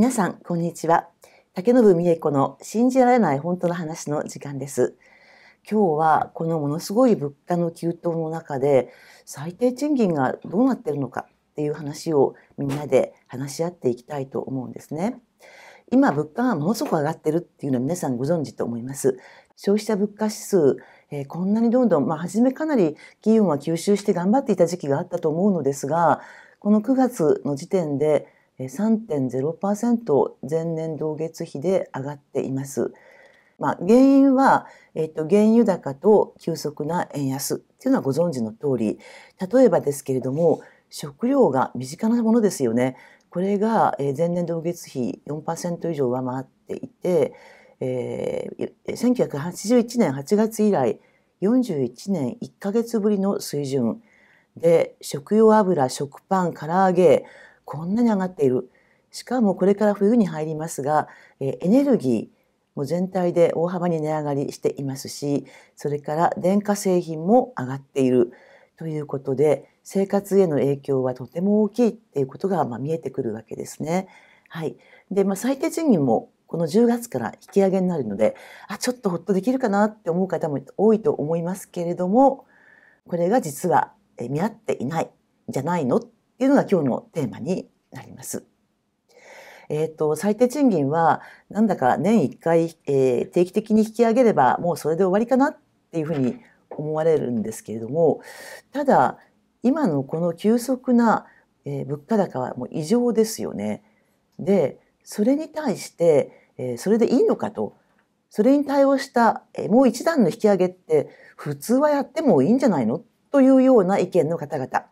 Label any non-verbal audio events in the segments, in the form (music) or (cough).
皆さん、こんにちは。竹信美恵子の信じられない本当の話の時間です。今日はこのものすごい物価の急騰の中で最低賃金がどうなってるのかっていう話をみんなで話し合っていきたいと思うんですね。今物価がものすごく上がってるっていうのは皆さんご存知と思います。消費者物価指数、えー、こんなにどんどん、まあ、初めかなり企業は吸収して頑張っていた時期があったと思うのですが、この9月の時点で3.0%前年同月比で上がっています。まあ、原因は、えっと、原油高と急速な円安っていうのはご存知の通り、例えばですけれども、食料が身近なものですよね。これが前年同月比4%以上上回っていて、えー、1981年8月以来41年1ヶ月ぶりの水準で食用油食パン唐揚げこんなに上がっている。しかもこれから冬に入りますが、えエネルギーも全体で大幅に値上がりしていますし、それから電化製品も上がっているということで、生活への影響はとても大きいっていうことがま見えてくるわけですね。はい。で、まあ、最低賃金もこの10月から引き上げになるので、あ、ちょっとほっとできるかなって思う方も多いと思いますけれども、これが実は見合っていないじゃないのいうのが今日のテーマになります。えっ、ー、と、最低賃金は、なんだか年1回、えー、定期的に引き上げれば、もうそれで終わりかなっていうふうに思われるんですけれども、ただ、今のこの急速な、えー、物価高はもう異常ですよね。で、それに対して、えー、それでいいのかと、それに対応した、えー、もう一段の引き上げって、普通はやってもいいんじゃないのというような意見の方々。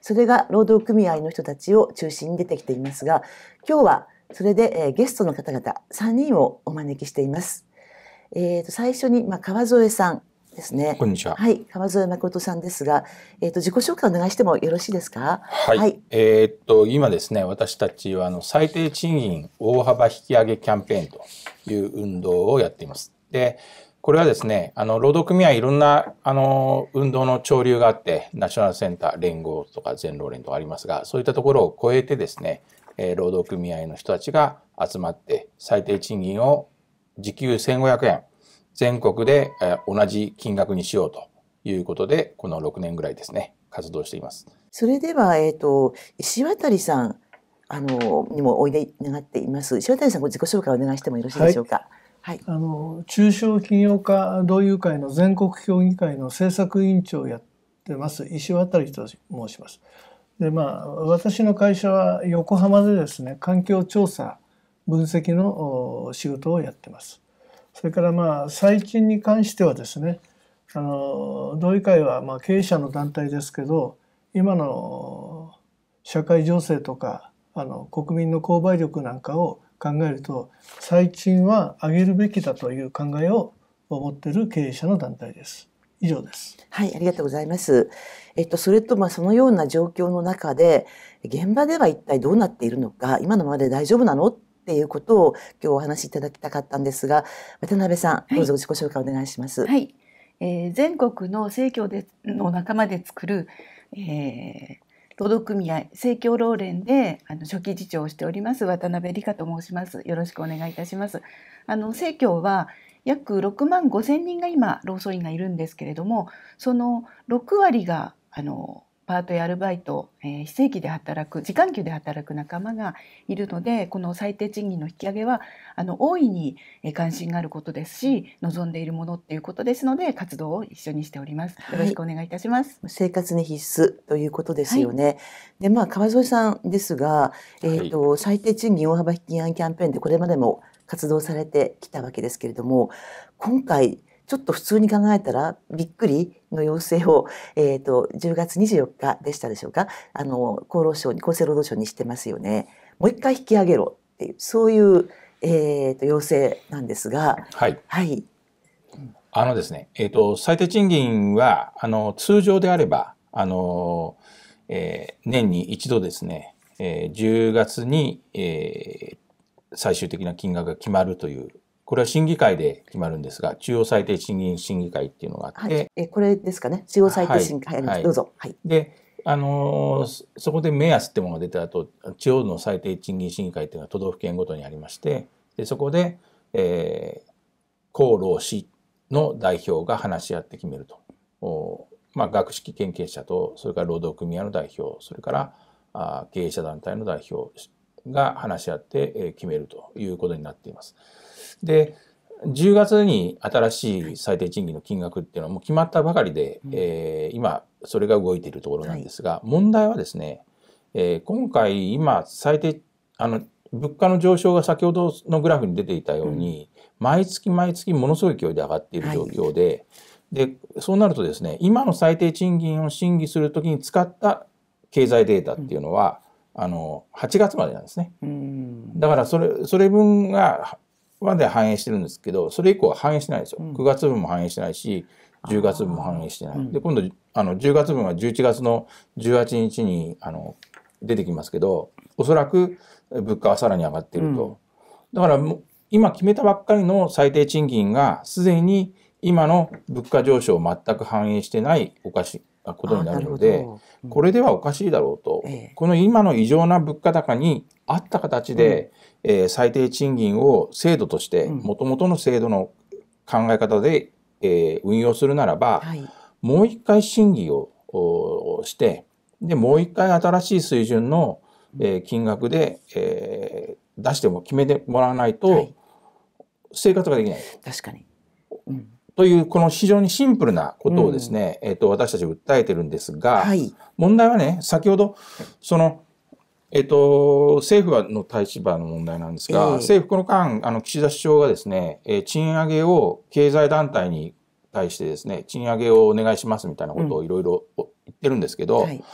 それが労働組合の人たちを中心に出てきていますが、今日はそれで、えー、ゲストの方々3人をお招きしています。えーと、最初に、まあ、川添さんですね。こんにちは。はい、川添誠さんですが、えー、と自己紹介をお願いしてもよろしいですか。はい。はい、えっ、と今ですね、私たちはあの最低賃金大幅引き上げキャンペーンという運動をやっています。で、これはですね、あの、労働組合いろんな、あの、運動の潮流があって、ナショナルセンター、連合とか全労連とかありますが、そういったところを超えてですね、えー、労働組合の人たちが集まって、最低賃金を時給1500円、全国で、えー、同じ金額にしようということで、この6年ぐらいですね、活動しています。それでは、えっ、ー、と、石渡さん、あの、にもおいで願っています。石渡さん、ご自己紹介をお願いしてもよろしいでしょうか。はいはい、あの中小企業家同友会の全国協議会の政策委員長をやってます石渡と申します。でまあ私の会社は横浜でですね環境調査分析の仕事をやってます。それからまあ最近に関してはですねあの同友会はまあ経営者の団体ですけど今の社会情勢とかあの国民の購買力なんかを考えると最賃は上げるべきだという考えを思っている経営者の団体です。以上です。はい、ありがとうございます。えっと、それと、まあ、そのような状況の中で、現場では一体どうなっているのか、今のままで大丈夫なのっていうことを今日お話しいただきたかったんですが、渡辺さん、どうぞ自己紹介お願いします。はい、はい、えー、全国の政協での仲間で作る、えー、労働組合政教労連であの初期次長をしております渡辺理香と申します。よろしくお願いいたします。あの政教は約6万5千人が今労組員がいるんですけれども、その6割があのパートやアルバイト、えー、非正規で働く時間給で働く仲間がいるのでこの最低賃金の引き上げはあの大いに関心があることですし望んでいるものっていうことですので活動を一緒にしております。よろしくお願いいたします。はい、生活に必須ということですよね。はい、でまあ川添さんですが、えっ、ー、と、はい、最低賃金大幅引き上げキャンペーンでこれまでも活動されてきたわけですけれども今回ちょっと普通に考えたらびっくりの要請を、えーと、10月24日でしたでしょうかあの厚労省に厚生労働省にしてますよねもう一回引き上げろっていうそういう、えーと、と要請なんですが。はい、はいあのですね、えっ、ー、と、最低賃金は、あの、通常であれば、あの、えー、年に一度ですね、えー、10月に、えー、最終的な金額が決まるというこれは審議会で決まるんですが、中央最低賃金審議会っていうのがあって、はい、えこれですかね、中央最低審議会、はい、どうぞ。はい、で、あのー、そこで目安ってものが出た後、地方の最低賃金審議会っていうのは都道府県ごとにありまして、でそこで、えー、厚労市の代表が話し合って決めると。おまあ、学識研究者と、それから労働組合の代表、それからあ経営者団体の代表が話し合って、えー、決めるということになっています。で、10月に新しい最低賃金の金額っていうのはもう決まったばかりで、うん、えー、今、それが動いているところなんですが、はい、問題はですね、えー、今回、今、最低、あの、物価の上昇が先ほどのグラフに出ていたように、うん、毎月毎月ものすごい勢いで上がっている状況で、はい、で、そうなるとですね、今の最低賃金を審議するときに使った経済データっていうのは、うん、あの、8月までなんですね。だから、それ、それ分が、まで反映してるんですけどそれ以降は反映してないですよ、うん、9月分も反映してないし10月分も反映してない。で今度あの10月分は11月の18日にあの出てきますけどおそらく物価はさらに上がっていると。うん、だから今決めたばっかりの最低賃金がすでに今の物価上昇を全く反映してないおかしことになるので、うん、これではおかしいだろうと、ええ、この今の異常な物価高に合った形で、うん、えー、最低賃金を制度として、もともとの制度の考え方で、えー、運用するならば、はい、もう一回審議をして、で、もう一回新しい水準の、えー、金額で、えー、出しても決めてもらわないと、はい、生活ができない。確かに。という、この非常にシンプルなことをですね、うん、えっ、と、私たち訴えてるんですが、はい、問題はね、先ほど、その、えっ、と、政府の立場の問題なんですが、えー、政府この間、あの、岸田首相がですね、えー、賃上げを経済団体に対してですね、賃上げをお願いしますみたいなことをいろいろ言ってるんですけど、うんはい、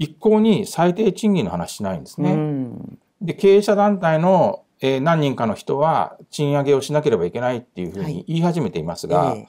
一向に最低賃金の話しないんですね。うん、で、経営者団体のえー、何人かの人は賃上げをしなければいけないっていうふうに言い始めていますが、はいえー、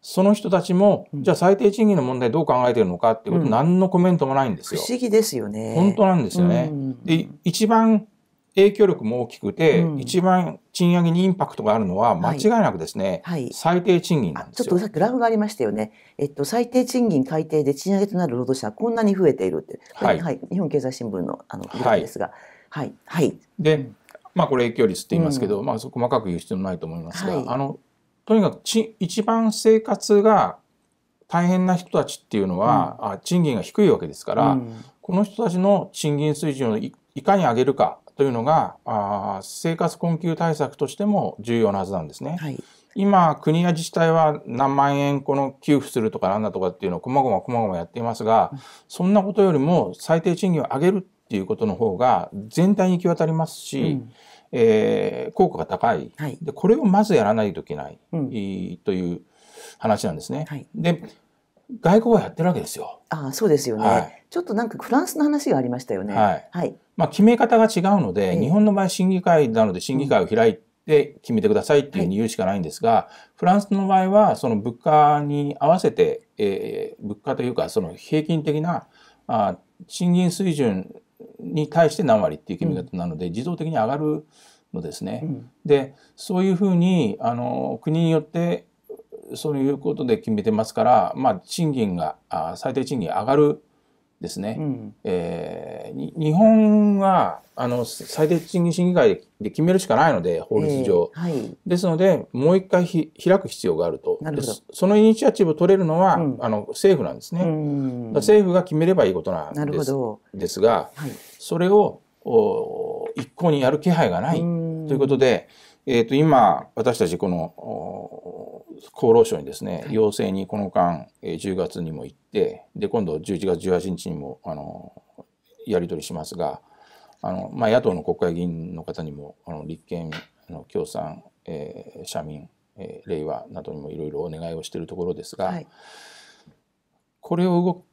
その人たちも、じゃあ最低賃金の問題どう考えているのかっていうこと、うん、何のコメントもないんですよ。不思議ですよね。本当なんですよね。うん、で一番影響力も大きくて、うん、一番賃上げにインパクトがあるのは間違いなくですね、はいはい、最低賃金ちょっとさグラフがありましたよね、えっと、最低賃金改定で賃上げとなる労働者はこんなに増えているって、はい、はい、日本経済新聞のあのグラフですが。はいはい、でまあこれ影響率って言いますけど、うん、まあ細かく言う必要ないと思いますが、はい、あのとにかくち一番生活が大変な人たちっていうのは、うん、あ賃金が低いわけですから、うん、この人たちの賃金水準をいかに上げるかというのがあ生活困窮対策としても重要なはずなんですね。はい、今国や自治体は何万円この給付するとかなんだとかっていうのをこまごまこまごまやっていますが、うん、そんなことよりも最低賃金を上げるっていうことの方が全体に行き渡りますし、うんえー、効果が高い、はい、でこれをまずやらないといけない、うん、という話なんですね。はい、で外交はやってるわけですよ。ああそうですよね、はい、ちょっとなんかフランスの話がありましたよね。はい。はい、まあ決め方が違うので、えー、日本の場合審議会なので審議会を開いて決めてくださいっていうふうに言うしかないんですが、はい、フランスの場合はその物価に合わせて、えー、物価というかその平均的なあ賃金水準に対して何割っていう決め方なので、自動的に上がるのですね。でそういうふうにあの国によってそういうことで決めてますから、まあ、賃金があ最低賃金上がるですね、うん、えー、日本はあの最低賃金審議会で決めるしかないので法律上、えーはい、ですのでもう一回ひ開く必要があるとそのイニシアチブを取れるのは、うん、あの政府なんですね、うん、政府が決めればいいことなんですですが、はい、それを一向にやる気配がないということで、えー、と今私たちこの厚労省にですね、要請にこの間、えー、10月にも行ってで今度11月18日にもあのやり取りしますがあの、まあ、野党の国会議員の方にもあの立憲の共産、えー、社民、えー、令和などにもいろいろお願いをしているところですが、はい、これを動く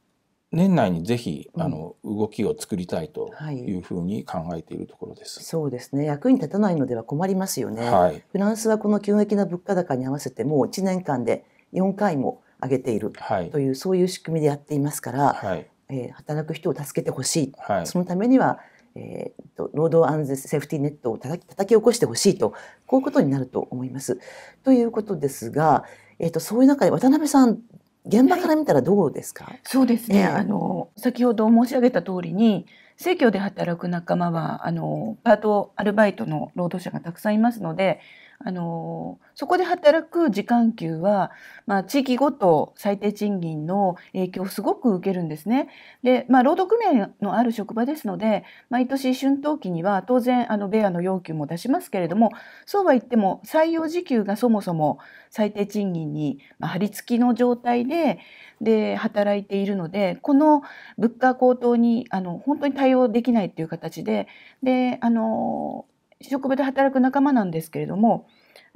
年内にぜひ、あの動きを作りたいというふうに考えているところです、はい、そうですね役に立たないのでは困りますよね、はい、フランスはこの急激な物価高に合わせてもう1年間で4回も上げているという、はい、そういう仕組みでやっていますから、はい、えー、働く人を助けてほしい、はい、そのためには、えーと、労働安全セーフティーネットをたたき叩き起こしてほしいとこういうことになると思います。ということですが、えーとそういう中で渡辺さん現場から見たらどうですか、そうですね、えー、あの先ほど申し上げた通りに生協で働く仲間はあのパートアルバイトの労働者がたくさんいますのであのそこで働く時間給は、まあ、地域ごと最低賃金の影響をすごく受けるんですね。で、まあ、労働組合のある職場ですので毎年春闘期には当然あのベアの要求も出しますけれどもそうは言っても採用時給がそもそも最低賃金に張り付きの状態でで働いているのでこの物価高騰にあの本当に対応できないという形でであの職場で働く仲間なんですけれども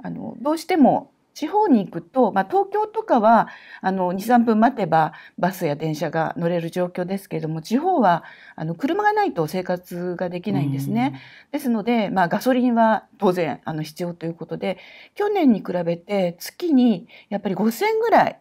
あのどうしても地方に行くと、まあ、東京とかは23分待てばバスや電車が乗れる状況ですけれども地方はあの車がないと生活ができないんですね。ですので、まあ、ガソリンは当然あの必要ということで去年に比べて月にやっぱり5,000ぐらい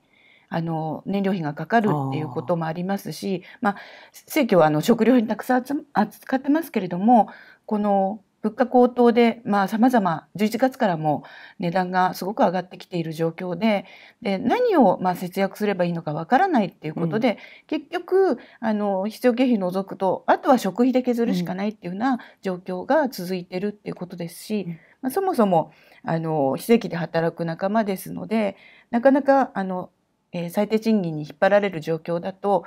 あの燃料費がかかるっていうこともありますしまあ、生協はあの食料品たくさん扱ってますけれどもこの物価高騰で、まあ、ざま11月からも値段がすごく上がってきている状況で、で、何を、まあ、節約すればいいのかわからないっていうことで、うん、結局、あの、必要経費除くと、あとは食費で削るしかないっていうような状況が続いてるっていうことですし、うん、まあ、そもそも、あの、非正規で働く仲間ですので、なかなか、あの、えー、最低賃金に引っ張られる状況だと、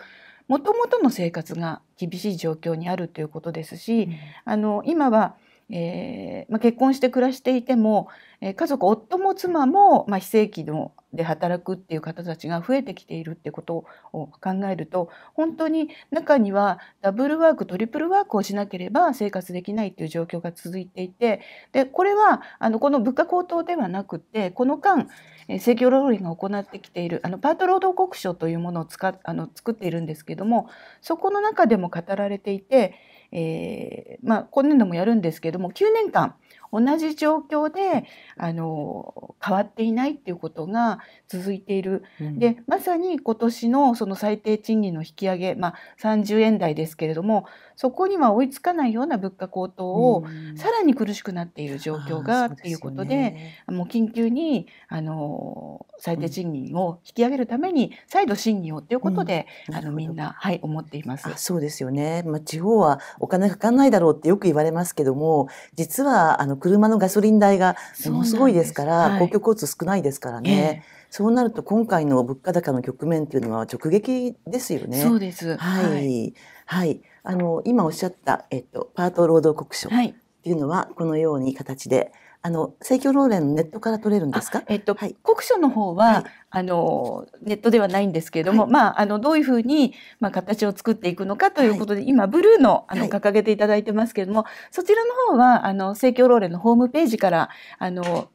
もともとの生活が厳しい状況にあるということですし、うん、あの、今は、えーまあ、結婚して暮らしていても、えー、家族夫も妻も、まあ、非正規ので働くっていう方たちが増えてきているってことを考えると本当に中にはダブルワークトリプルワークをしなければ生活できないっていう状況が続いていてでこれはあのこの物価高騰ではなくてこの間正規労働が行ってきているあのパート労働国書というものを使あの作っているんですけどもそこの中でも語られていてえー、まあ、今年度もやるんですけども9年間同じ状況であの変わっていないっていうことが続いている、うん、でまさに今年のその最低賃金の引き上げ、まあ、30円台ですけれどもそこには追いつかないような物価高騰をさらに苦しくなっている状況がっていうことで、ね、もう緊急にあの最低賃金を引き上げるために再度審議をっていうことで、うん、あのみんなはい思っています。そうですよね。まあ地方はお金かかんないだろうってよく言われますけども、実はあの車のガソリン代がものすごいですから、はい、公共交通少ないですからね。えーそうなると今回の物価高の局面というのは直撃ですよね。そうです。はい。はい、はいあの今おっしゃった、えっと、パート労働国書っていうのはこのように形であの政教労連のネットから取れるんですか。えっと、はい、国書の方は、はい、あのネットではないんですけれども、はい、まああのどういうふうにまあ形を作っていくのかということで、今ブルーのあの掲げていただいてますけれども、そちらの方はあの政教労連のホームページからあの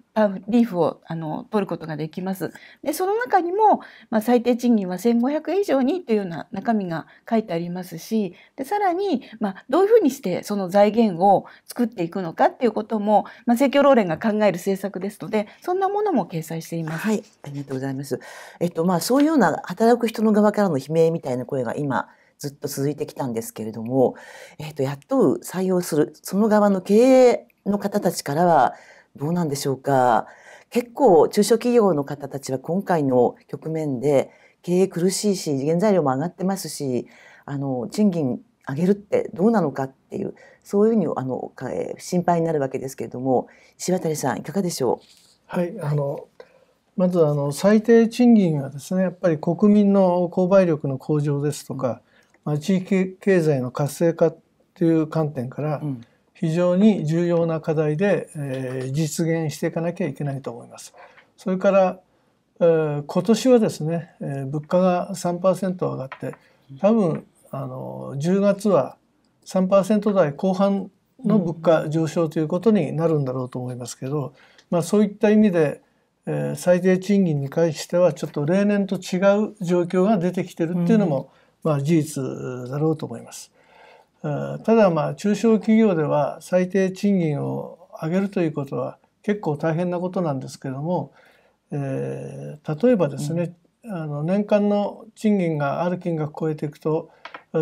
リーフをあの取ることができます。でその中にも、まあ、最低賃金は1,500円以上にというような中身が書いてありますしでさらに、まあ、どういうふうにしてその財源を作っていくのかっていうことも、まあ、政教労連が考える政策ですのでそんなものも掲載しています。はい、ありがとうございます。えっとまあ、そういうような働く人の側からの悲鳴みたいな声が今ずっと続いてきたんですけれども、えっと、雇う採用するその側の経営の方たちからはどうなんでしょうか。結構中小企業の方たちは今回の局面で経営苦しいし、原材料も上がってますし、あの、賃金上げるってどうなのかっていう、そういうふうにあの心配になるわけですけれども、柴谷さん、いかがでしょう。はい、あの、まずあの最低賃金はですね、やっぱり国民の購買力の向上ですとか、まあ、地域経済の活性化という観点から、非常に重要な課題で、えー、実現していかなきゃいけないと思います。それから、えー、今年はですね、えー、物価が3%上がって多分あの10月は3%台後半の物価上昇ということになるんだろうと思いますけど、まあ、そういった意味で、え最低賃金に関してはちょっと例年と違う状況が出てきてるっていうのも、まあ、事実だろうと思います。ただまあ中小企業では最低賃金を上げるということは結構大変なことなんですけども、えー、例えばですね、うん、あの年間の賃金がある金額超えていくと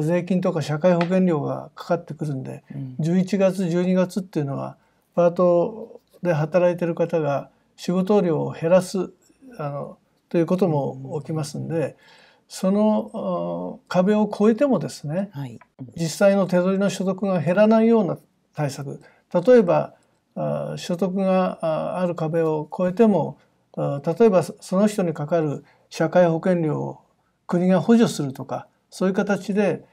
税金とか社会保険料がかかってくるんで、うん、11月12月っていうのはパートで働いてる方が仕事量を減らすあのということも起きますんで、その壁を越えてもですね、はい、実際の手取りの所得が減らないような対策例えば所得がある壁を越えても例えばその人にかかる社会保険料を国が補助するとかそういう形で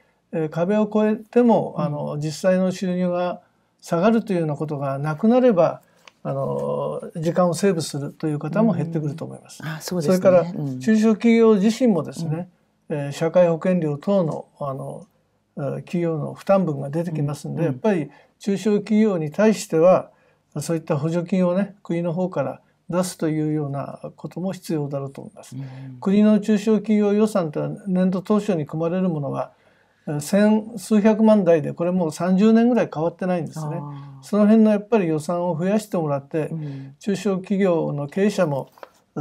壁を越えても、うん、あの実際の収入が下がるというようなことがなくなればあの時間をセーブするという方も減ってくると思います。あそすね、それから中小企業自身もですね、うん、社会保険料等のあの企業の負担分が出てきますんで、うん、やっぱり中小企業に対してはそういった補助金をね国の方から出すというようなことも必要だろうと思います。うん、国の中小企業予算とは年度当初に組まれるものは千数百万台でこれもう30年ぐらい変わってないんですね。その辺のやっぱり予算を増やしてもらって、うん、中小企業の経営者も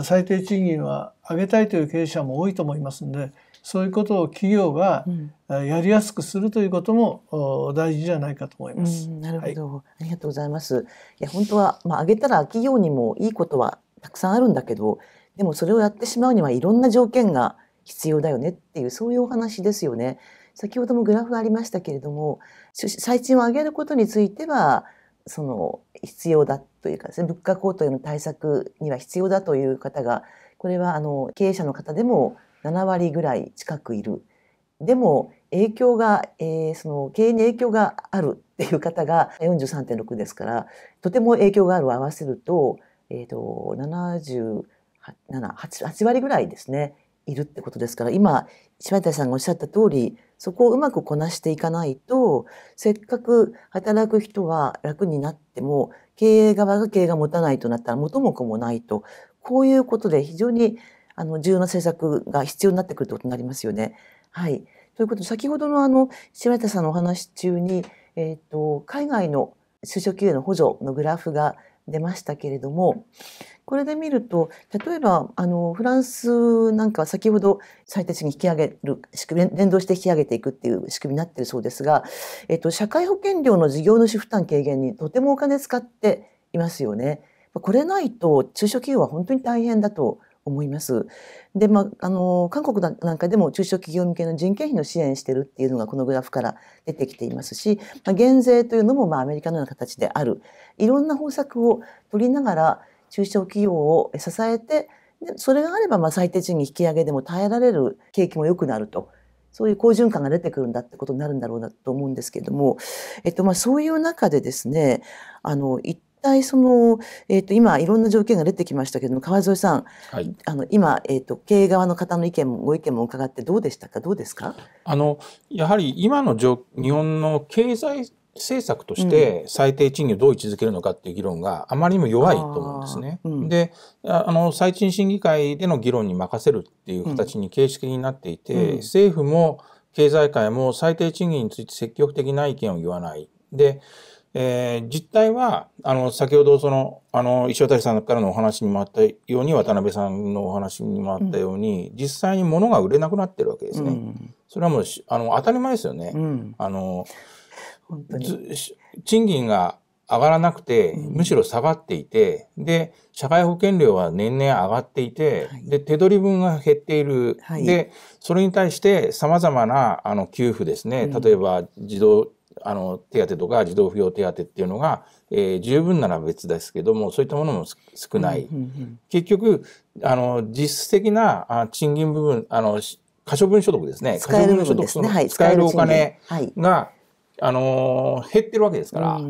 最低賃金は上げたいという経営者も多いと思いますんでそういうことを企業がやりやすくするということも大事じゃないかと思います。うん、なるほど、はい、ありがとうございます。いや本当はまあ上げたら企業にもいいことはたくさんあるんだけど、でもそれをやってしまうにはいろんな条件が必要だよねっていうそういうお話ですよね。先ほどもグラフありましたけれども最賃を上げることについてはその必要だというかですね物価高騰への対策には必要だという方がこれはあの経営者の方でも7割ぐらい近くいる。でも影響が、えー、その経営に影響があるっていう方が43.6ですからとても影響があるを合わせると,、えーと、と7 8割ぐらいですねいるってことですから今柴田さんがおっしゃった通りそこをうまくこなしていかないとせっかく働く人は楽になっても経営側が経営が持たないとなったら元も子もないとこういうことで非常にあの重要な政策が必要になってくるということになりますよね。はい、ということで先ほどのあの柴田さんのお話中に、えーと、海外の就職給与の補助のグラフが出ましたけれどもこれで見ると例えばあのフランスなんかは先ほど最低賃金引き上げる仕組み連動して引き上げていくっていう仕組みになってるそうですが、えっと、社会保険料の事業主負担軽減にとてもお金使っていますよね。これないと中小企業は本当に大変だと思います。で、まあ、あの、韓国なんかでも中小企業向けの人件費の支援してるっていうのがこのグラフから出てきていますし、まあ、減税というのも、まあ、アメリカのような形である。いろんな方策を取りながら、中小企業を支えて、それがあれば、まあ、最低賃金引き上げでも耐えられる景気も良くなると。そういう好循環が出てくるんだってことになるんだろうなと思うんですけれども、えっと、まあ、そういう中でですね、あの、際その、えーと、今いろんな条件が出てきましたけども川添さん、はい、あの今、えーと、経営側の方の意見もご意見も伺ってどうでしたかどうですかあのやはり今の日本の経済政策として最低賃金をどう位置づけるのかっていう議論があまりにも弱いと思うんですね。うん、であの最賃審議会での議論に任せるっていう形に形式になっていて、うん、政府も経済界も最低賃金について積極的な意見を言わない。でえー、実態は、あの、先ほどその、あの、石渡さんからのお話にもあったように、渡辺さんのお話にもあったように、うん、実際に物が売れなくなってるわけですね。うん、それはもう、あの、当たり前ですよね。うん、あの、賃金が上がらなくて、むしろ下がっていて、で、社会保険料は年々上がっていて、はい、で、手取り分が減っている。はい、で、それに対して様々な、あの、給付ですね。例えば、児童、あの、手当とか児童扶養手当っていうのが、えー、十分なら別ですけども、そういったものも少ない。うんうんうん、結局、あの、実質的なあ賃金部分、あの、可処分所得ですね。可処分所得、ね、はい、使えるお金が、はい、あのー、減ってるわけですから。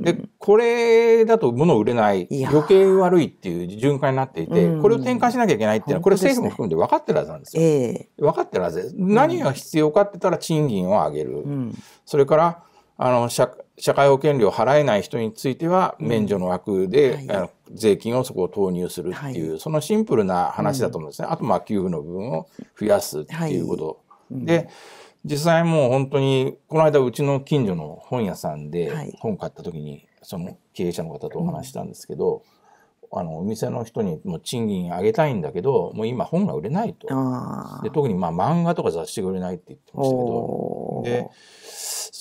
で、これだと物売れない、余計悪いっていう循環になっていて、これを転換しなきゃいけないっていうのは、これ政府も含んで分かってるはずなんですよ。えー、分かってるはずです。何が必要かって言ったら賃金を上げる。うん、それから、あの社会保険料を払えない人については免除の枠で、うんはい、あの税金をそこを投入するっていう、はい、そのシンプルな話だと思うんですね、うん、あとまあ給付の部分を増やすっていうこと、はい、で実際もう本当にこの間うちの近所の本屋さんで本買った時にその経営者の方とお話したんですけど、うん、あのお店の人にもう賃金上げたいんだけどもう今本が売れないとで特にまあ漫画とか雑誌が売れないって言ってましたけどで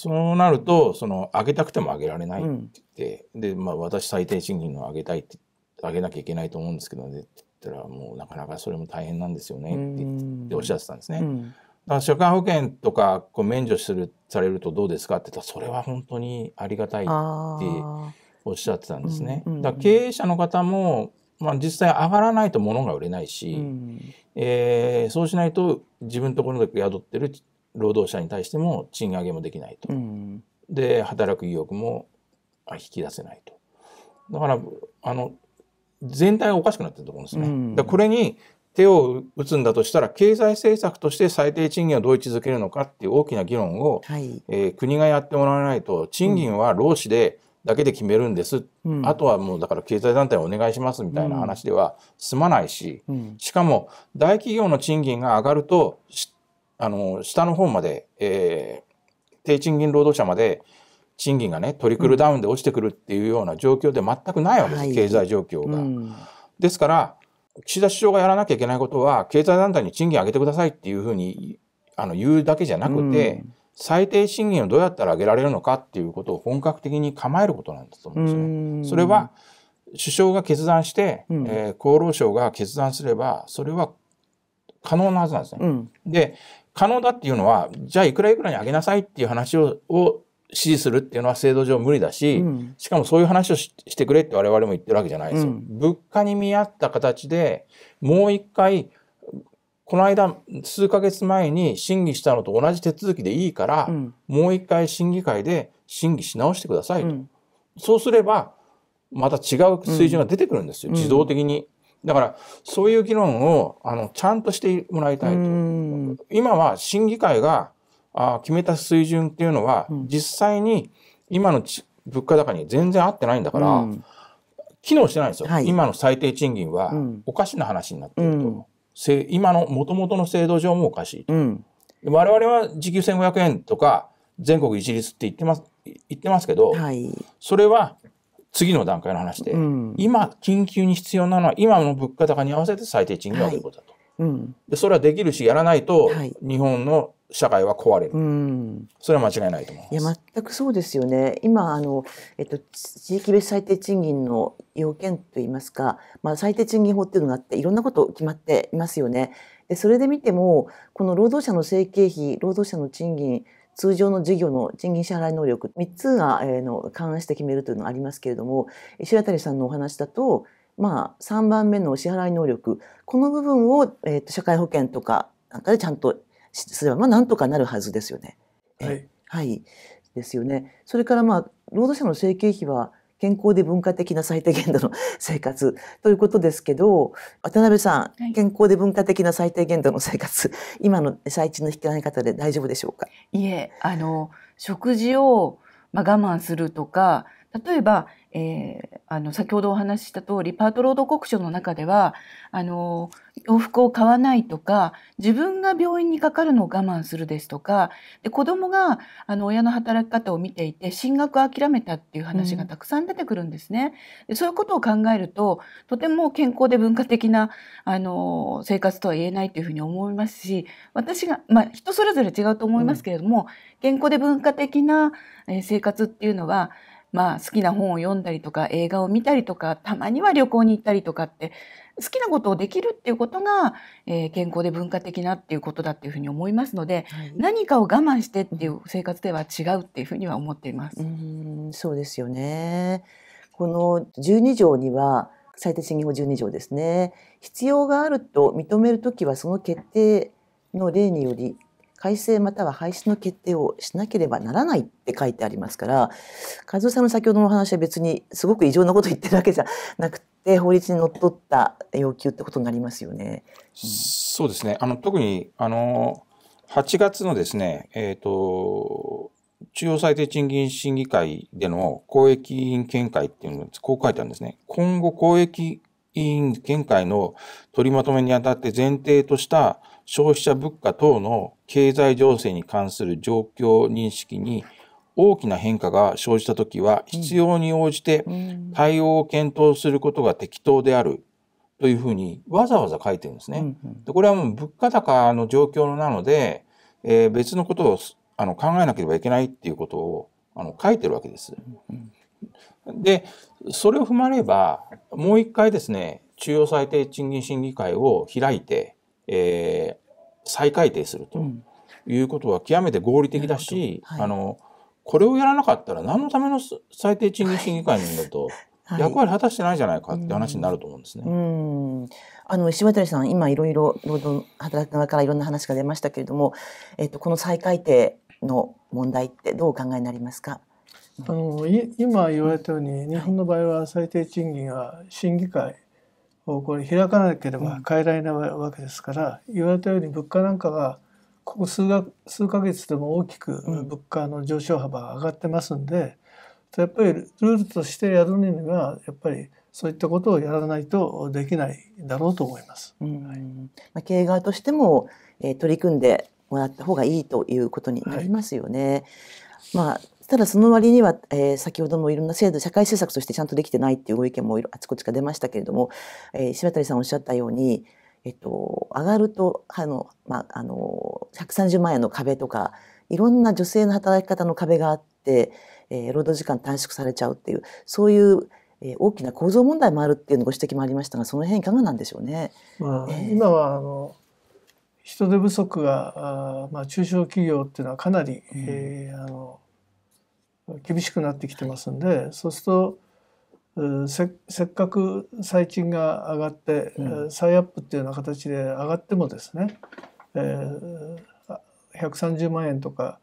そうなるとその上げたくても上げられないって言って、で、まあ、私最低賃金の上げたいって上げなきゃいけないと思うんですけどねって言ったらもうなかなかそれも大変なんですよねってっておっしゃってたんですね。だから社会保険とかこう免除するされるとどうですかって言ったらそれは本当にありがたいっておっしゃってたんですね。だ経営者の方もまあ、実際上がらないと物が売れないし、うん、えー、そうしないと自分のところで宿ってる労働者に対しても賃上げもできないと、うん、で働く意欲も引き出せないとだからあの全体がおかしくなってると思うんですね。うん、だこれに手を打つんだとしたら経済政策として最低賃金をどう位置づけるのかっていう大きな議論を、はい、えー、国がやってもらわないと賃金は労使で、だけで決めるんです、うん、あとはもうだから経済団体お願いしますみたいな話では済まないし、うん、しかも大企業の賃金が上がるとあの、下の方まで、えー、低賃金労働者まで、賃金がね、トリクルダウンで落ちてくるっていうような状況で全くないわけです、経済状況が、うん。ですから、岸田首相がやらなきゃいけないことは、経済団体に賃金上げてくださいっていうふうにあの言うだけじゃなくて、うん、最低賃金をどうやったら上げられるのかっていうことを本格的に構えることなんだと思うんですよね。うん、それは首相が決断して、うん、えー、厚労省が決断すれば、それは可能なはずなんですね。で、可能だっていうのは、じゃあいくらいくらに上げなさいっていう話をを指示するっていうのは制度上無理だし、うん、しかもそういう話をしてくれって我々も言ってるわけじゃないですよ。うん、物価に見合った形で、もう一回、この間、数ヶ月前に審議したのと同じ手続きでいいから、うん、もう一回審議会で審議し直してくださいと。そうすれば、また違う水準が出てくるんですよ、自動的に。だから、そういう議論を、あの、ちゃんとしてもらいたいと。今は審議会があ決めた水準っていうのは、うん、実際に今の物価高に全然合ってないんだから、うん、機能してないんですよ。はい、今の最低賃金は、おかしな話になっていると。うん、今のもともとの制度上もおかしいと。うん、我々は時給1500円とか、全国一律って言ってます、言ってますけど、はい、それは次の段階の話で、うん、今緊急に必要なのは今の物価高に合わせて最低賃金を上げることだと、はいうん、でそれはできるしやらないと日本の社会は壊れる、それは間違いないと思いますいや全くそうですよね今あの、えっと、地域別最低賃金の要件といいますか、まあ、最低賃金法っていうのがあっていろんなこと決まっていますよねでそれで見てもこの労働者の生計費労働者の賃金通常の事業の賃金支払い能力3つが、えー、の勘案して決めるというのがありますけれども石渡さんのお話だと、まあ、3番目の支払い能力この部分を、えーと、社会保険とかなんかでちゃんとすれば、まあ、なんとかなるはずですよね。はい、はい、ですよね。それから、まあ、労働者の生計費は健康で文化的な最低限度の (laughs) 生活ということですけど、渡辺さん、健康で文化的な最低限度の生活、(laughs) 今の最地の引き上げ方で大丈夫でしょうかいえ、あの、食事を、ま我慢するとか、例えばえー、あの先ほどお話しした通りパート労働国書の中ではあの洋服を買わないとか自分が病院にかかるのを我慢するですとかで子どもがあの親の働き方を見ていて進学を諦めたっていう話がたくさん出てくるんですね。うん、でそういうことを考えるととても健康で文化的なあの生活とは言えないというふうに思いますし私が、まあ、人それぞれ違うと思いますけれども、うん、健康で文化的な生活っていうのはまあ好きな本を読んだりとか映画を見たりとかたまには旅行に行ったりとかって好きなことをできるっていうことが、えー、健康で文化的なっていうことだっていうふうに思いますので、はい、何かを我慢してっていう生活では違うっていうふうには思っています。うそうですよねこの12条には最低審議法12条ですね必要があると認めるときはその決定の例により改正または廃止の決定をしなければならないって書いてありますから和夫さんの先ほどのお話は別にすごく異常なこと言ってるわけじゃなくて法律にのっとった要求ってことになりますよね。うん、そうですねあの特にあの8月のですね、えーと、中央最低賃金審議会での公益委員見解っていうのをこう書いてあるんですね。今後公益委員見解の取りまとめにあたって前提とした消費者物価等の経済情勢に関する状況認識に大きな変化が生じたときは必要に応じて対応を検討することが適当であるというふうにわざわざ書いてるんですね。でこれはもう物価高の状況なので、えー、別のことをあの考えなければいけないっていうことをあの書いてるわけです。でそれを踏まればもう一回ですね中央最低賃金審議会を開いて、え再改定するということは極めて合理的だし、うんはい、あのこれをやらなかったら何のための最低賃金審議会なんだと。役割果たしてないじゃないかって話になると思うんですね。うんうん、あの石渡さん、今いろいろ働きながらからいろんな話が出ましたけれども、えっとこの再改定の問題ってどうお考えになりますか。あのい今言われたように、日本の場合は最低賃金が審議会方向に開かなければ変えられないわけですから、言われたように物価なんかはここ数が数ヶ月でも大きく物価の上昇幅が上がってますんで、やっぱりルールとしてやるにはやっぱりそういったことをやらないとできないだろうと思います。うんはい、まあ、経営側としても、えー、取り組んでもらった方がいいということになりますよね。はい、まあただその割には、えー、先ほどもいろんな制度、社会政策としてちゃんとできてないっていうご意見もあちこちから出ましたけれども、えー、柴谷さんおっしゃったように、えっと、上がると、あの、まあ、あの、130万円の壁とか、いろんな女性の働き方の壁があって、えー、労働時間短縮されちゃうっていう、そういうえー、大きな構造問題もあるっていうのご指摘もありましたがその辺いかがなんでしょうね。まあ、えー、今はあの人手不足があ、まあ、中小企業っていうのはかなり、うん、えあの厳しくなってきてますんで、そうするとせっかく最賃が上がって、うん、再アップっていうような形で上がってもですね、えー、130万円とか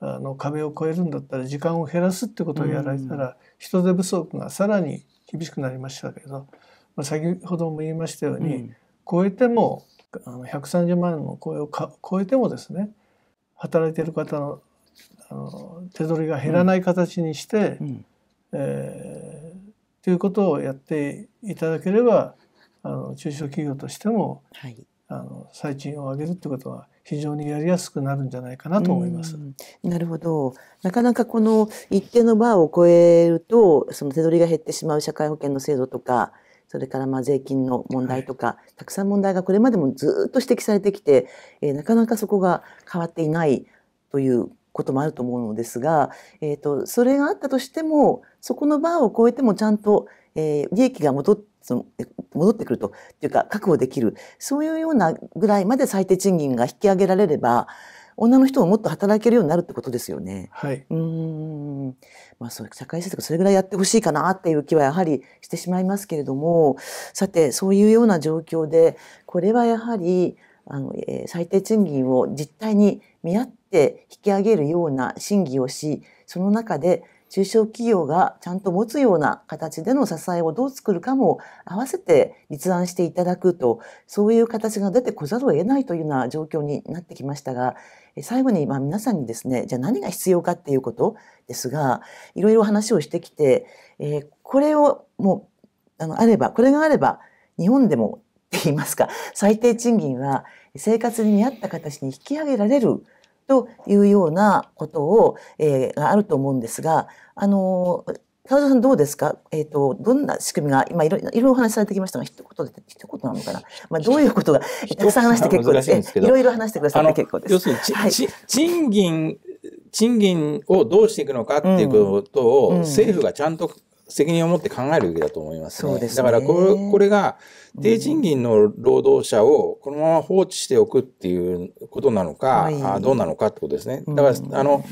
あの壁を超えるんだったら時間を減らすってことをやられたら、人手不足がさらに厳しくなりましたけど、まあ、先ほども言いましたように、うん、超えてもあの130万円の声を超えてもですね働いてる方のあの手取りが減らない形にして、うん、えー、ということをやっていただければあの中小企業としても、はい、あの最賃を上げるってことは非常にやりやすくなるんじゃないかなと思います。なるほど。なかなかこの一定のバーを超えると、その手取りが減ってしまう社会保険の制度とか、それからまあ税金の問題とか、たくさん問題がこれまでもずっと指摘されてきて、えー、なかなかそこが変わっていないということもあると思うのですが、えーと、それがあったとしてもそこのバーを超えてもちゃんと、えー、利益が戻って戻ってくるというか確保できるそういうようなぐらいまで最低賃金が引き上げられれば女の人ももっと働けるようになるってことですよね。はい、うんまあそう社会政策それぐらいやってほしいかなっていう気はやはりしてしまいますけれどもさてそういうような状況でこれはやはりあの、えー、最低賃金を実態に見合って引き上げるような審議をし、その中で中小企業がちゃんと持つような形での支えをどう作るかも合わせて立案していただくと、そういう形が出てこざるを得ないというような状況になってきましたが、最後にまあ皆さんにですね、じゃあ何が必要かっていうことですが、いろいろ話をしてきて、えー、これをもう、あの、あれば、これがあれば、日本でもって言いますか、最低賃金は生活に見合った形に引き上げられるというようなことを、えー、があると思うんですが、あのー、川田さんどうですか、えっ、ー、と、どんな仕組みが、今いろいろお話されてきましたが、一言で、一言なのかな。まあ、どういうことが、たくさん話して結構ですね。いろいろ話してくださって結構です。要するに、はい、賃金、賃金をどうしていくのかっていうことを、うん、政府がちゃんと責任を持って考えるべきだと思います、ね、す、ね、だからこれこれが低賃金の労働者をこのまま放置しておくっていうことなのか、あどうなのかってことですね。だから、うん、あの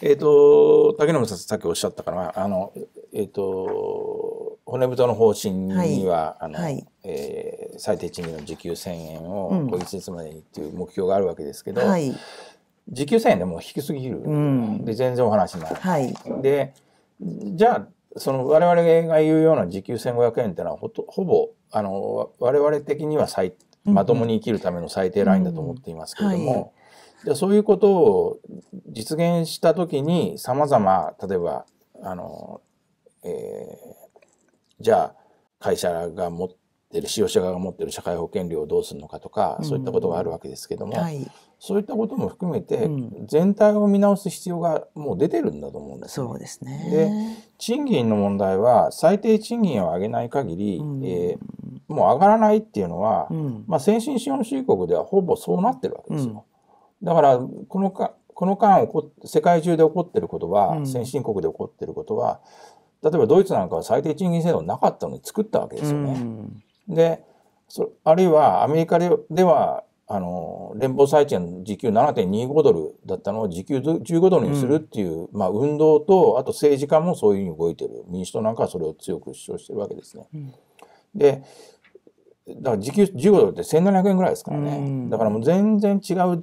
えっ、ー、と竹野さんさっきおっしゃったからあのえっ、ー、と骨太の方針には、はい、あの、はい、えー、最低賃金の時給1,000円をこ一日までにっていう目標があるわけですけど、うんはい、時給1,000円でも低すぎる、うん、で全然お話にならない。はい、でじゃあその我々が言うような時給1500円っていうのはほとほぼあの我々的には最まともに生きるための最低ラインだと思っていますけれども、うんうんはい、そういうことを実現した時にさまざま例えばあの、えー、じゃあ会社が持ってる使用者側が持ってる社会保険料をどうするのかとかそういったことがあるわけですけども、はい、そういったことも含めて、全体を見直す必要がもう出てるんだと思うんです、ね、そうですね。で、賃金の問題は最低賃金を上げない限り、うん、えー、もう上がらないっていうのは、うん、まあ先進資本主義国ではほぼそうなってるわけですよ。うん、だからこのかこの間起こ世界中で起こってることは、先進国で起こってることは、例えばドイツなんかは最低賃金制度なかったのに作ったわけですよね。で、そあるいはアメリカではあの連邦債券時給7.25ドルだったのを時給15ドルにするっていう、うん、まあ、運動とあと政治家もそういうふうに動いてる民主党なんかはそれを強く主張してるわけですね。うん、でだから時給15ドルって1700円ぐらいですからね、うん、だからもう全然違う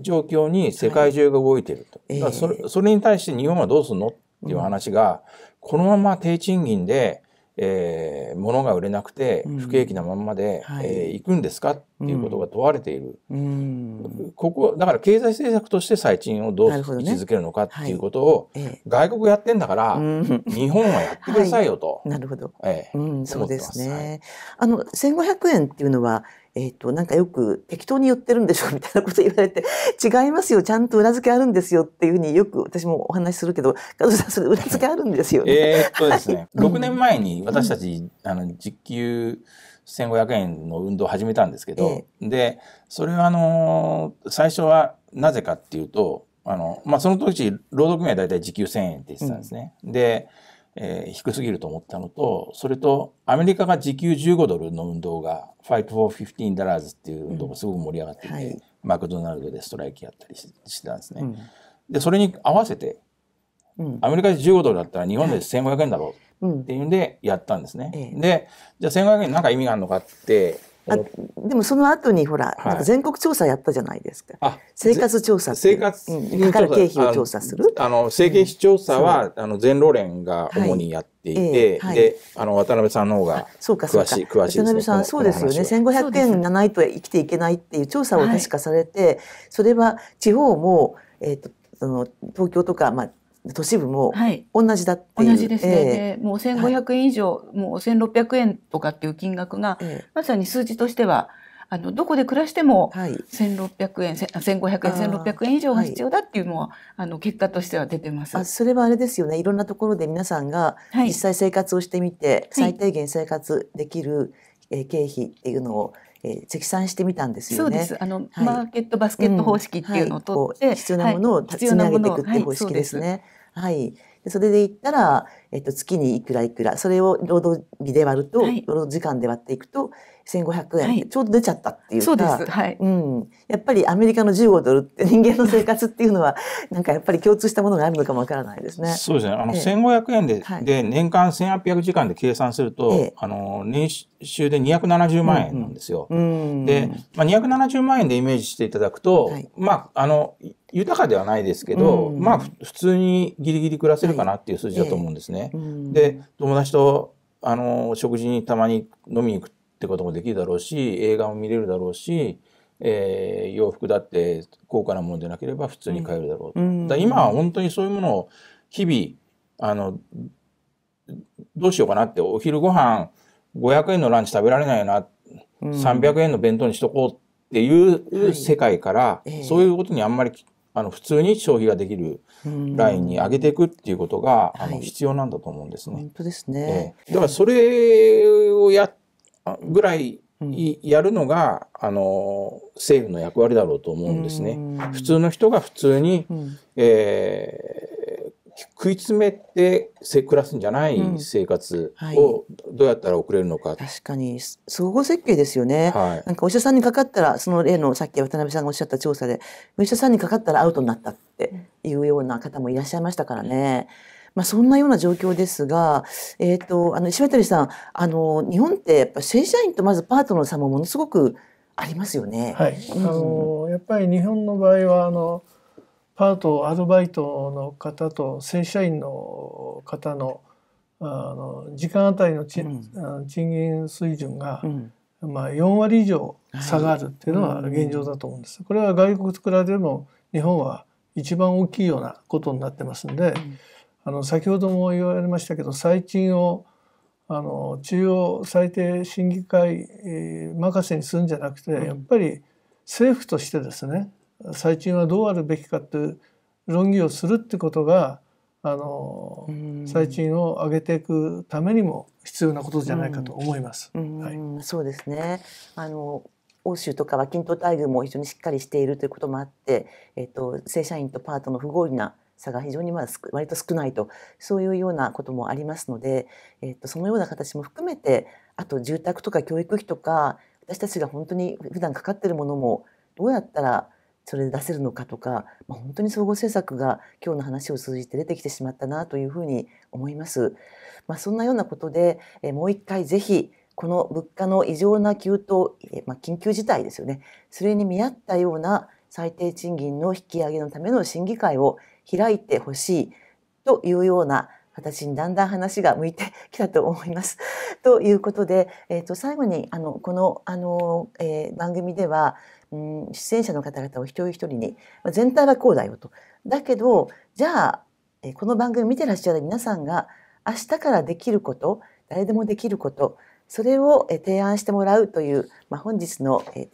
状況に世界中が動いてると、はい、だからそれそれに対して日本はどうするのっていう話が、このまま低賃金でえー、物が売れなくて不景気なまんまで、うん、えー、行くんですかっていうことが問われている、うん、ここだから経済政策として最賃をどう位置づけるのかっていうことを、ねはい、外国やってんだから、うん、日本はやってくださいよと。はい、なるほど、えー、うん、そうですね、はい、あの1500円っていうのはえっ、ー、と、なんかよく適当に言ってるんでしょみたいなこと言われて、違いますよ、ちゃんと裏付けあるんですよっていうふうによく私もお話しするけど、加藤さん、それ裏付けあるんですよね。えっとですね、はい、6年前に私たち、うん、あの、実給1500円の運動を始めたんですけど、えー、で、それはあのー、最初はなぜかっていうと、あの、まあ、その当時、労働組合は大体時給1000円って言ってたんですね。うん、で、えー、低すぎると思ったのと、それとアメリカが時給15ドルの運動が、Fight for 15 Dollars っていう運動がすごく盛り上がっていて、うんはい、マクドナルドでストライキやったりしてたんですね。うん、で、それに合わせて、うん、アメリカで15ドルだったら日本で1500円だろうっていうんでやったんですね。で、じゃあ1500円なんか意味があるのかって、あでもその後にほら、はい、なんか全国調査やったじゃないですか。生活調査生活、うん、かか経費を調査する。あの政権費調査は、うん、あの全労連が主にやっていて、はいえーはい、であの渡辺さんの方が詳しい詳しい、ね、渡辺さんそうですよね。1500円がないと生きていけないっていう調査を確かされて、それは地方もえっ、ー、とその東京とかまあ都市部も同じだっていう、はい、同じですね、えー、もう1500円以上、はい、もう1600円とかっていう金額が、えー、まさに数字としてはあのどこで暮らしても1600円、はい、1500円1600円以上が必要だっていうのは、はい、あの結果としては出てますあそれはあれですよねいろんなところで皆さんが実際生活をしてみて、最低限生活できる、え経費っていうのをえー、積算してみたんですよね。そうです。あの、はい、マーケットバスケット方式っていうのを取って、うんはい、必要なものを積み上げていくっていう方式ですね。はいはい。それで言ったら、えっと、月にいくらいくら、それを労働日で割ると、はい、労働時間で割っていくと、1500円、はい、ちょうど出ちゃったっていうそうです。はい。うん。やっぱりアメリカの15ドルって (laughs) 人間の生活っていうのは、(laughs) なんかやっぱり共通したものがあるのかもわからないですね。そうですね。あの、ええ、1500円で、はい、で、年間1800時間で計算すると、ええ、あの、年収で270万円なんですよ。うんうん、で、まあ、270万円でイメージしていただくと、はい、まあ、あの、豊かではないですけど、うん、まあ普通にギリギリ暮らせるかなっていう数字だと思うんですね。はいえー、で友達とあの食事にたまに飲みに行くってこともできるだろうし映画も見れるだろうし、えー、洋服だって高価なものでなければ普通に買えるだろうと。うん、だ今は本当にそういうものを日々あのどうしようかなってお昼ご飯500円のランチ食べられないな、うん、300円の弁当にしとこうっていう世界から、はいえー、そういうことにあんまりあの普通に消費ができるラインに上げていくっていうことが、あの必要なんだと思うんですね。本当ですね、えー、だからそれをやぐらいいやるのが、あの政府の役割だろうと思うんですね。普通の人が普通に、うん、えー食い詰めて暮らすんじゃない生活をどうやったら送れるのか、うんはい、確かに総合設計ですよね、はい、なんかお医者さんにかかったらその例のさっき渡辺さんがおっしゃった調査でお医者さんにかかったらアウトになったっていうような方もいらっしゃいましたからね。まあ、そんなような状況ですが、えっ、ー、とあの石渡さんあの日本ってやっぱ正社員とまずパートさんもものすごくありますよね。はい、うん、あのやっぱり日本の場合はあのパートアルバイトの方と正社員の方のあの時間あたりのうん、賃金水準が、まあ、4割以上差があるっていうのは現状だと思うんです。これは外国と比べても日本は一番大きいようなことになってますんで、あの先ほども言われましたけど最賃をあの中央最低審議会、任せにするんじゃなくて、やっぱり政府としてですね最賃はどうあるべきかっていう論議をするってことがあの最賃を上げていくためにも必要なことじゃないかと思います。はい、そうですねあの欧州とかは均等待遇も非常にしっかりしているということもあって、えっと、正社員とパートの不合理な差が非常にまあ割と少ないとそういうようなこともありますので、えっと、そのような形も含めてあと住宅とか教育費とか私たちが本当に普段かかっているものもどうやったらそれで出せるのかとか、まあ、本当に総合政策が今日の話を通じて出てきてしまったなというふうに思います。まあ、そんなようなことで、えもう一回ぜひこの物価の異常な急騰、えまあ、緊急事態ですよねそれに見合ったような最低賃金の引き上げのための審議会を開いてほしいというような形にだんだん話が向いてきたと思います。ということで、えー、と最後にあのこのあの、えー、番組ではうん、出演者の方々を一人一人に、まあ、全体はこうだよと。だけどじゃあこの番組見てらっしゃる皆さんが明日からできること誰でもできることそれを提案してもらうという、まあ、本日の提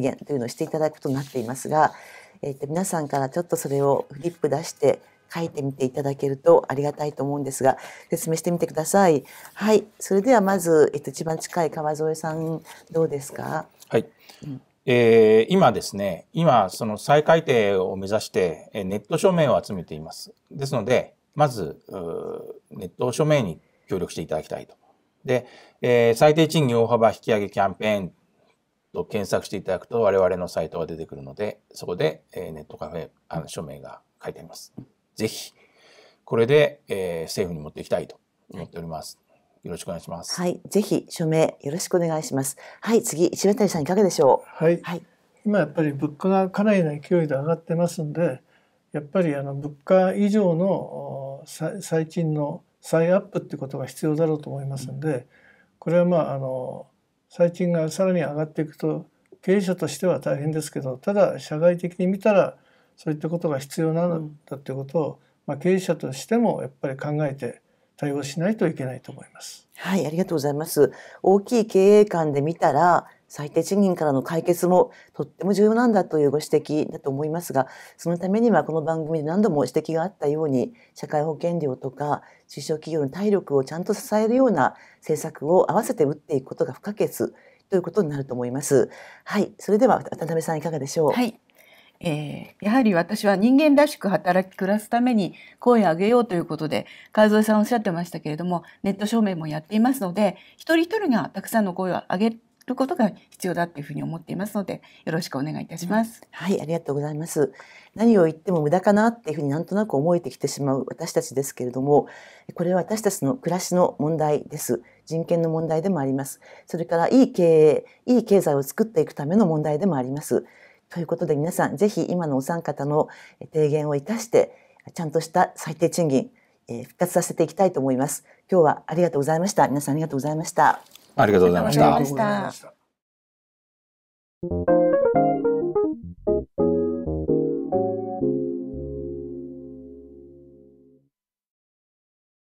言というのをしていただくことになっていますが、えー、皆さんからちょっとそれをフリップ出して書いてみていただけるとありがたいと思うんですが説明してみてください。はい、それではまず、えっと、一番近い川添さんどうですか。はい、うんえー、今ですね、今、その再改定を目指して、ネット署名を集めています。ですので、まず、ネット署名に協力していただきたいと。で、えー、最低賃金大幅引き上げキャンペーンと検索していただくと、我々のサイトが出てくるので、そこで、えー、ネットカフェ、あの署名が書いてあります。ぜひ、これで、えー、政府に持っていきたいと思っております。よろしくお願いします。はい、ぜひ署名よろしくお願いします。はい、次石渡さんいかがでしょう。はい。はい、今やっぱり物価がかなりの勢いで上がってますんで、やっぱりあの物価以上の最賃の再アップっていうことが必要だろうと思いますんで、これはまああの最賃がさらに上がっていくと経営者としては大変ですけど、ただ社外的に見たらそういったことが必要なんだっていうことを、まあ経営者としてもやっぱり考えて。対応しないといけないと思います。はい、ありがとうございます。大きい経営観で見たら、最低賃金からの解決もとっても重要なんだというご指摘だと思いますが、そのためにはこの番組で何度も指摘があったように、社会保険料とか中小企業の体力をちゃんと支えるような政策を合わせて打っていくことが不可欠ということになると思います。はい、それでは渡辺さんいかがでしょう。はいえー、やはり私は人間らしく働き暮らすために声を上げようということで、海添さんおっしゃってましたけれども、ネット証明もやっていますので、一人一人がたくさんの声を上げることが必要だというふうに思っていますので、よろしくお願いいたします。はい、ありがとうございます。何を言っても無駄かなっていうふうになんとなく思えてきてしまう私たちですけれども、これは私たちの暮らしの問題です。人権の問題でもあります。それからいい経営、いい経済を作っていくための問題でもあります。ということで皆さん、ぜひ今のお三方の提言を生かして、ちゃんとした最低賃金、えー、復活させていきたいと思います。今日はありがとうございました。皆さんありがとうございました。ありがとうございました。